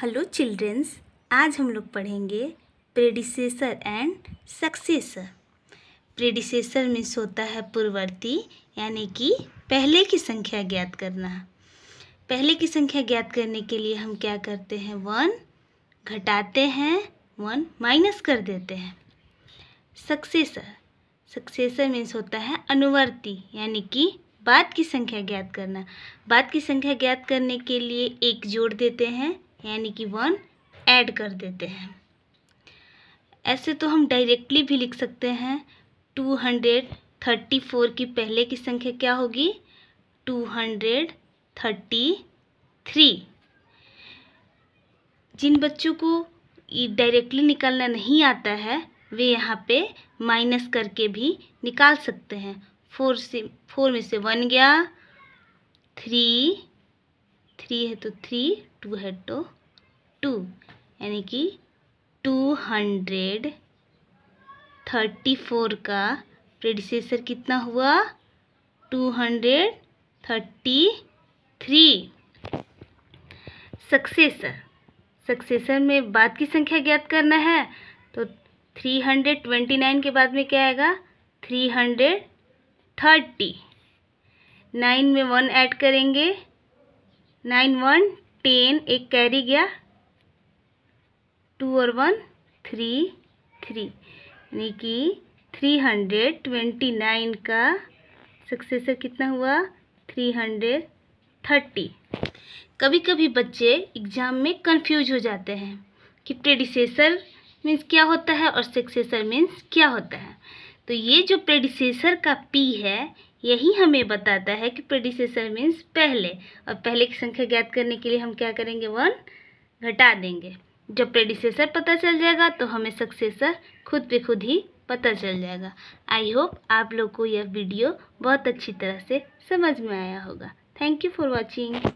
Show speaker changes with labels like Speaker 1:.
Speaker 1: hello childrens आज हम लोग पढ़ेंगे predecessor and successor predecessor means होता है पूर्ववर्ती यानी कि पहले की संख्या ज्ञात करना पहले की संख्या ज्ञात करने के लिए हम क्या करते हैं वन घटाते हैं वन माइनस कर देते हैं सक्सेसर सक्सेसर मीन्स होता है अनुवर्ती यानी कि बाद की संख्या ज्ञात करना बाद की संख्या ज्ञात करने के लिए एक जोड़ देते हैं यानी कि वन ऐड कर देते हैं ऐसे तो हम डायरेक्टली भी लिख सकते हैं टू हंड्रेड थर्टी फोर की पहले की संख्या क्या होगी टू हंड्रेड थर्टी थ्री जिन बच्चों को डायरेक्टली निकालना नहीं आता है वे यहाँ पे माइनस करके भी निकाल सकते हैं फोर से फोर में से वन गया थ्री थ्री है तो थ्री टू है तो टू यानी कि टू हंड्रेड थर्टी फोर का प्रेडिसेसर कितना हुआ two hundred thirty three successor successor में बाद की संख्या ज्ञात करना है तो थ्री हंड्रेड ट्वेंटी नाइन के बाद में क्या आएगा थ्री हंड्रेड थर्टी नाइन में वन ऐड करेंगे नाइन वन टेन एक कैरी गया टू और वन थ्री थ्री यानी कि थ्री हंड्रेड ट्वेंटी नाइन का सक्सेसर कितना हुआ थ्री हंड्रेड थर्टी कभी कभी बच्चे एग्ज़ाम में कंफ्यूज हो जाते हैं कि प्रेडिसेसर मीन्स क्या होता है और सक्सेसर मीन्स क्या होता है तो ये जो प्रेडिसेसर का पी है यही हमें बताता है कि प्रेडिसेसर मीन्स पहले और पहले की संख्या ज्ञात करने के लिए हम क्या करेंगे वन घटा देंगे जब प्रेडिसेसर पता चल जाएगा तो हमें सक्सेसर खुद पे खुद ही पता चल जाएगा आई होप आप लोग को यह वीडियो बहुत अच्छी तरह से समझ में आया होगा थैंक यू फॉर वॉचिंग